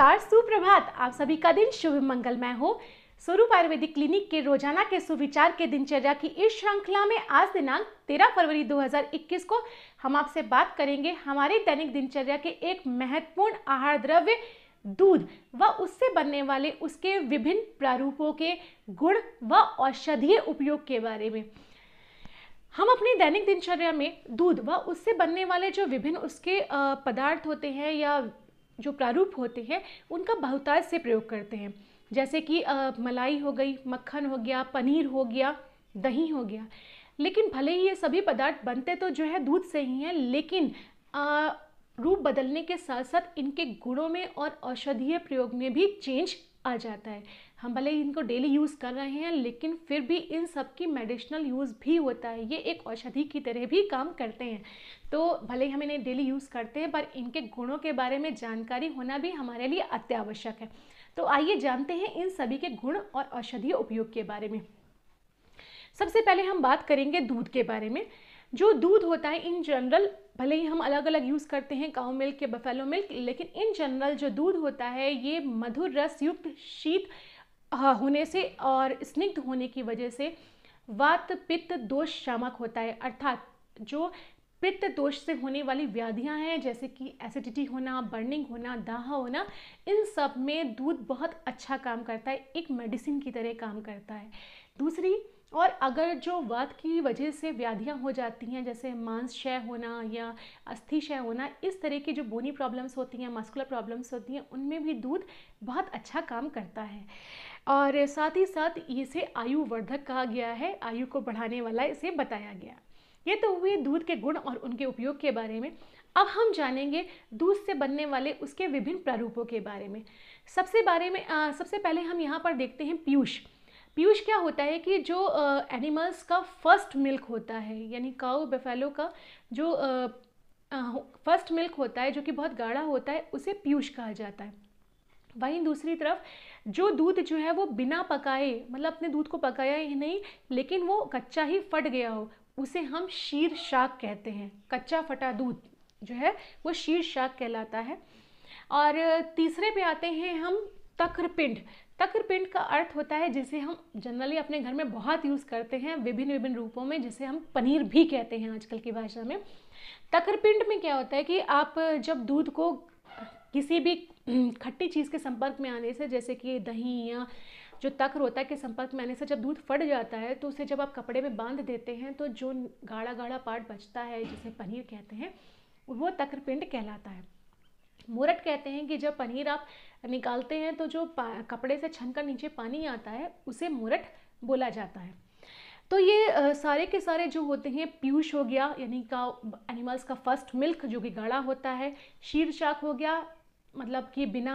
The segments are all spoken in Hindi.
नमस्कार सुप्रभात आप सभी का दिन शुभ मंगलमय हो स्वरूप आयुर्वेदिक क्लिनिक के रोजाना के सुविचार के दिनचर्या की इस श्रृंखला में आज दिनांक 13 फरवरी 2021 को हम आपसे बात करेंगे हमारे दैनिक दिनचर्या के एक महत्वपूर्ण आहार द्रव्य दूध व उससे बनने वाले उसके विभिन्न प्रारूपों के गुण व औषधीय उपयोग के बारे में हम अपनी दैनिक दिनचर्या में दूध व उससे बनने वाले जो विभिन्न उसके पदार्थ होते हैं या जो प्रारूप होते हैं उनका बहुतायत से प्रयोग करते हैं जैसे कि आ, मलाई हो गई मक्खन हो गया पनीर हो गया दही हो गया लेकिन भले ही ये सभी पदार्थ बनते तो जो है दूध से ही हैं लेकिन आ, रूप बदलने के साथ साथ इनके गुणों में और औषधीय प्रयोग में भी चेंज आ जाता है हम भले ही इनको डेली यूज़ कर रहे हैं लेकिन फिर भी इन सब की मेडिसिनल यूज़ भी होता है ये एक औषधि की तरह भी काम करते हैं तो भले ही हम इन्हें डेली यूज़ करते हैं पर इनके गुणों के बारे में जानकारी होना भी हमारे लिए अत्यावश्यक है तो आइए जानते हैं इन सभी के गुण और औषधीय उपयोग के बारे में सबसे पहले हम बात करेंगे दूध के बारे में जो दूध होता है इन जनरल भले ही हम अलग अलग यूज़ करते हैं काऊ मिल्क या बफेलो मिल्क लेकिन इन जनरल जो दूध होता है ये मधुर रस युक्त शीत हाँ, होने से और स्निग्ध होने की वजह से वात पित्त दोष शामक होता है अर्थात जो पित्त दोष से होने वाली व्याधियां हैं जैसे कि एसिडिटी होना बर्निंग होना दाह होना इन सब में दूध बहुत अच्छा काम करता है एक मेडिसिन की तरह काम करता है दूसरी और अगर जो वात की वजह से व्याधियाँ हो जाती हैं जैसे मांस क्षय होना या अस्थि क्षय होना इस तरह की जो बोनी प्रॉब्लम्स होती हैं मस्कुलर प्रॉब्लम्स होती हैं उनमें भी दूध बहुत अच्छा काम करता है और साथ ही साथ इसे आयु वर्धक कहा गया है आयु को बढ़ाने वाला इसे बताया गया ये तो हुए दूध के गुण और उनके उपयोग के बारे में अब हम जानेंगे दूध से बनने वाले उसके विभिन्न प्रारूपों के बारे में सबसे बारे में आ, सबसे पहले हम यहाँ पर देखते हैं पीयूष पीयूष क्या होता है कि जो एनिमल्स का फर्स्ट मिल्क होता है यानी काउ बेफेलो का जो फर्स्ट मिल्क होता है जो कि बहुत गाढ़ा होता है उसे पीयूष कहा जाता है वहीं दूसरी तरफ जो दूध जो है वो बिना पकाए मतलब अपने दूध को पकाया ही नहीं लेकिन वो कच्चा ही फट गया हो उसे हम शीर शाक कहते हैं कच्चा फटा दूध जो है वो शीर शाक कहलाता है और तीसरे पे आते हैं हम तक्रपिंड तकर पेंट का अर्थ होता है जिसे हम जनरली अपने घर में बहुत यूज़ करते हैं विभिन्न विभिन्न रूपों में जिसे हम पनीर भी कहते हैं आजकल की भाषा में तकर पेंट में क्या होता है कि आप जब दूध को किसी भी खट्टी चीज़ के संपर्क में आने से जैसे कि दही या जो तकर होता है के संपर्क में आने से जब दूध फट जाता है तो उसे जब आप कपड़े में बांध देते हैं तो जो गाढ़ा गाढ़ा पार्ट बचता है जिसे पनीर कहते हैं वो तकर पिंड कहलाता है मुरट कहते हैं कि जब पनीर आप निकालते हैं तो जो कपड़े से छन कर नीचे पानी आता है उसे मुरट बोला जाता है तो ये सारे के सारे जो होते हैं पीयूष हो गया यानी का एनिमल्स का फर्स्ट मिल्क जो कि गाढ़ा होता है शीर हो गया मतलब कि बिना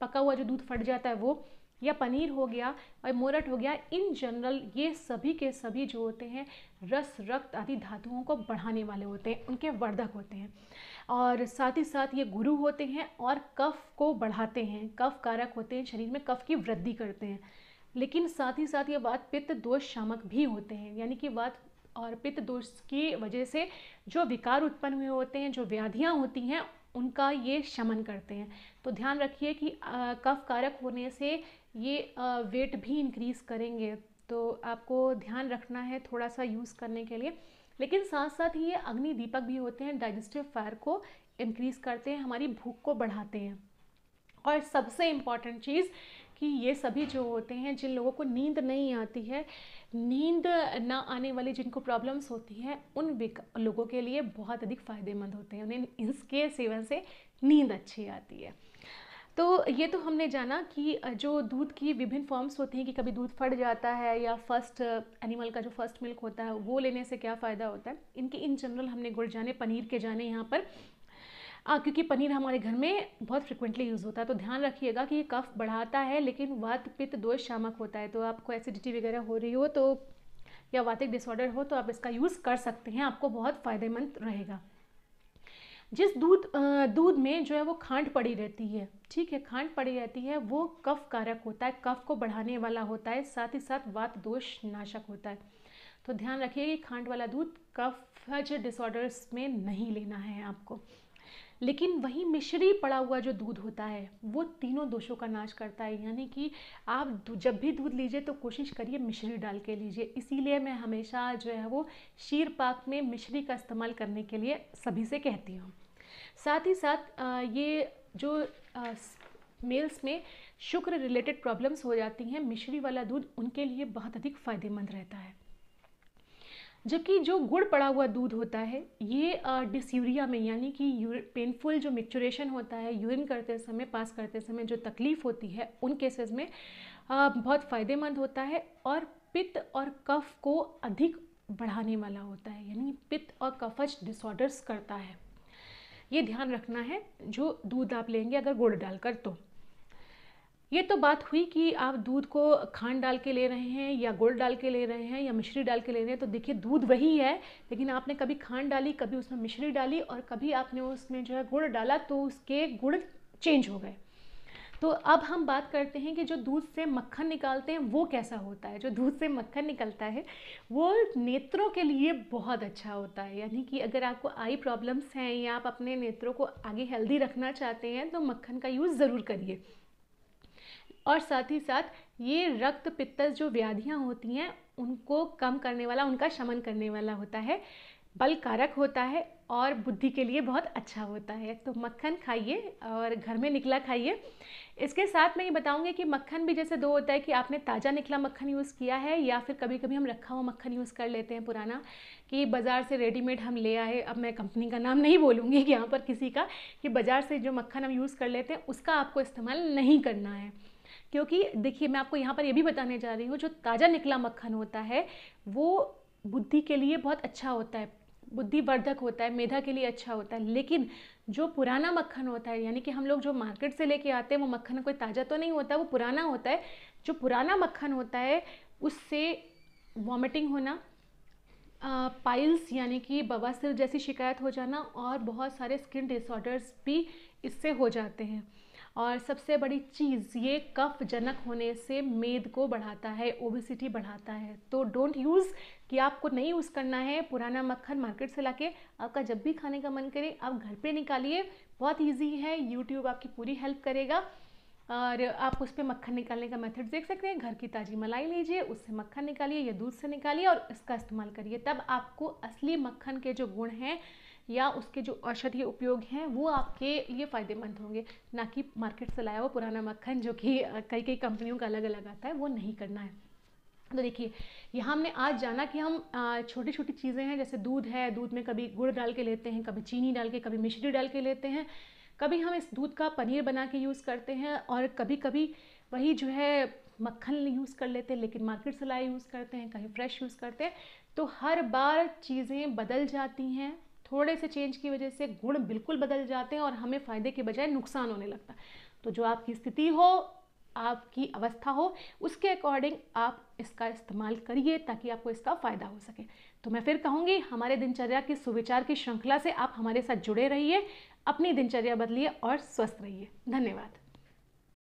पका हुआ जो दूध फट जाता है वो या पनीर हो गया और मोरट हो गया इन जनरल ये सभी के सभी जो होते हैं रस रक्त आदि धातुओं को बढ़ाने वाले होते हैं उनके वर्धक होते हैं और साथ ही साथ ये गुरु होते हैं और कफ को बढ़ाते हैं कफ कारक होते हैं शरीर में कफ की वृद्धि करते हैं लेकिन साथ ही साथ ये बात पित्त दोष शामक भी होते हैं यानी कि बात और पित्त दोष की वजह से जो विकार उत्पन्न हुए होते हैं जो व्याधियाँ होती हैं उनका ये शमन करते हैं तो ध्यान रखिए कि कफ कारक होने से ये वेट भी इंक्रीज़ करेंगे तो आपको ध्यान रखना है थोड़ा सा यूज़ करने के लिए लेकिन साथ साथ ही ये अग्नि दीपक भी होते हैं डाइजेस्टिव फायर को इंक्रीज़ करते हैं हमारी भूख को बढ़ाते हैं और सबसे इम्पॉर्टेंट चीज़ कि ये सभी जो होते हैं जिन लोगों को नींद नहीं आती है नींद ना आने वाली जिनको प्रॉब्लम्स होती हैं उन लोगों के लिए बहुत अधिक फ़ायदेमंद होते हैं उन्हें इसके सेवन से नींद अच्छी आती है तो ये तो हमने जाना कि जो दूध की विभिन्न फॉर्म्स होती हैं कि कभी दूध फट जाता है या फर्स्ट एनिमल का जो फर्स्ट मिल्क होता है वो लेने से क्या फ़ायदा होता है इनके इन जनरल हमने गुड़ जाने पनीर के जाने यहाँ पर आ, हाँ, क्योंकि पनीर हमारे घर में बहुत फ्रिक्वेंटली यूज़ होता है तो ध्यान रखिएगा कि ये कफ बढ़ाता है लेकिन वात पित्त दोष शामक होता है तो आपको एसिडिटी वगैरह हो रही हो तो या वातिक डिसऑर्डर हो तो आप इसका यूज़ कर सकते हैं आपको बहुत फ़ायदेमंद रहेगा जिस दूध दूध में जो है वो खांड पड़ी रहती है ठीक है खांड पड़ी रहती है वो कफ कारक होता है कफ को बढ़ाने वाला होता है साथ ही साथ वात दोष नाशक होता है तो ध्यान रखिए कि खांड वाला दूध कफ डिसऑर्डर्स में नहीं लेना है आपको लेकिन वही मिश्री पड़ा हुआ जो दूध होता है वो तीनों दोषों का नाश करता है यानी कि आप जब भी दूध लीजिए तो कोशिश करिए मिश्री डाल के लीजिए इसीलिए मैं हमेशा जो है वो शीर पाक में मिश्री का इस्तेमाल करने के लिए सभी से कहती हूँ साथ ही साथ ये जो मेल्स में शुक्र रिलेटेड प्रॉब्लम्स हो जाती हैं मिश्री वाला दूध उनके लिए बहुत अधिक फ़ायदेमंद रहता है जबकि जो गुड़ पड़ा हुआ दूध होता है ये डिसयूरिया में यानी कि पेनफुल जो मिक्चुरेशन होता है यूरिन करते समय पास करते समय जो तकलीफ़ होती है उन केसेस में आ, बहुत फ़ायदेमंद होता है और पित्त और कफ को अधिक बढ़ाने वाला होता है यानी पित्त और कफज डिसऑर्डर्स करता है ये ध्यान रखना है जो दूध आप लेंगे अगर गुड़ डालकर तो ये तो बात हुई कि आप दूध को खांड डाल के ले रहे हैं या गुड़ डाल के ले रहे हैं या मिश्री डाल के ले रहे हैं तो देखिए दूध वही है लेकिन आपने कभी खांड डाली कभी उसमें मिश्री डाली और कभी आपने उसमें जो है गुड़ डाला तो उसके गुड़ चेंज हो गए तो अब हम बात करते हैं कि जो दूध से मक्खन निकालते हैं वो कैसा होता है जो दूध से मक्खन निकलता है वो नेत्रों के लिए बहुत अच्छा होता है यानी कि अगर आपको आई प्रॉब्लम्स हैं या आप अपने नेत्रों को आगे हेल्दी रखना चाहते हैं तो मक्खन का यूज़ ज़रूर करिए और साथ ही साथ ये रक्त पित्त जो व्याधियाँ होती हैं उनको कम करने वाला उनका शमन करने वाला होता है बल कारक होता है और बुद्धि के लिए बहुत अच्छा होता है तो मक्खन खाइए और घर में निकला खाइए इसके साथ मैं ये बताऊंगी कि मक्खन भी जैसे दो होता है कि आपने ताज़ा निकला मक्खन यूज़ किया है या फिर कभी कभी हम रखा हुआ मक्खन यूज़ कर लेते हैं पुराना कि बाज़ार से रेडीमेड हम ले आए अब मैं कंपनी का नाम नहीं बोलूँगी कि यहाँ पर किसी का कि बाज़ार से जो मक्खन हम यूज़ कर लेते हैं उसका आपको इस्तेमाल नहीं करना है क्योंकि देखिए मैं आपको यहाँ पर यह भी बताने जा रही हूँ जो ताज़ा निकला मक्खन होता है वो बुद्धि के लिए बहुत अच्छा होता है बुद्धिवर्धक होता है मेधा के लिए अच्छा होता है लेकिन जो पुराना मक्खन होता है यानी कि हम लोग जो मार्केट से लेके आते हैं वो मक्खन कोई ताज़ा तो नहीं होता वो पुराना होता है जो पुराना मक्खन होता है उससे वॉमिटिंग होना पाइल्स यानी कि बवासिर जैसी शिकायत हो जाना और बहुत सारे स्किन डिसऑर्डर्स भी इससे हो जाते हैं और सबसे बड़ी चीज़ ये कफ जनक होने से मेद को बढ़ाता है ओबेसिटी बढ़ाता है तो डोंट यूज़ कि आपको नहीं यूज़ करना है पुराना मक्खन मार्केट से लाके आपका जब भी खाने का मन करे आप घर पे निकालिए बहुत इजी है यूट्यूब आपकी पूरी हेल्प करेगा और आप उस पर मक्खन निकालने का मेथड देख सकते हैं घर की ताज़ी मलाई लीजिए उससे मक्खन निकालिए या दूध से निकालिए और इसका इस्तेमाल करिए तब आपको असली मक्खन के जो गुण हैं या उसके जो औषधि उपयोग हैं वो आपके लिए फ़ायदेमंद होंगे ना कि मार्केट से लाया हुआ पुराना मक्खन जो कि कई कई कंपनियों का अलग अलग आता है वो नहीं करना है तो देखिए यहाँ हमने आज जाना कि हम छोटी छोटी चीज़ें हैं जैसे दूध है दूध में कभी गुड़ डाल के लेते हैं कभी चीनी डाल के कभी मिश्री डाल के लेते हैं कभी हम इस दूध का पनीर बना के यूज़ करते हैं और कभी कभी वही जो है मक्खन यूज़ कर लेते हैं लेकिन मार्केट से लाए यूज़ करते हैं कहीं फ्रेश यूज़ करते हैं तो हर बार चीज़ें बदल जाती हैं थोड़े से चेंज की वजह से गुण बिल्कुल बदल जाते हैं और हमें फ़ायदे के बजाय नुकसान होने लगता है तो जो आपकी स्थिति हो आपकी अवस्था हो उसके अकॉर्डिंग आप इसका इस्तेमाल करिए ताकि आपको इसका फ़ायदा हो सके तो मैं फिर कहूँगी हमारे दिनचर्या की सुविचार की श्रृंखला से आप हमारे साथ जुड़े रहिए अपनी दिनचर्या बदलिए और स्वस्थ रहिए धन्यवाद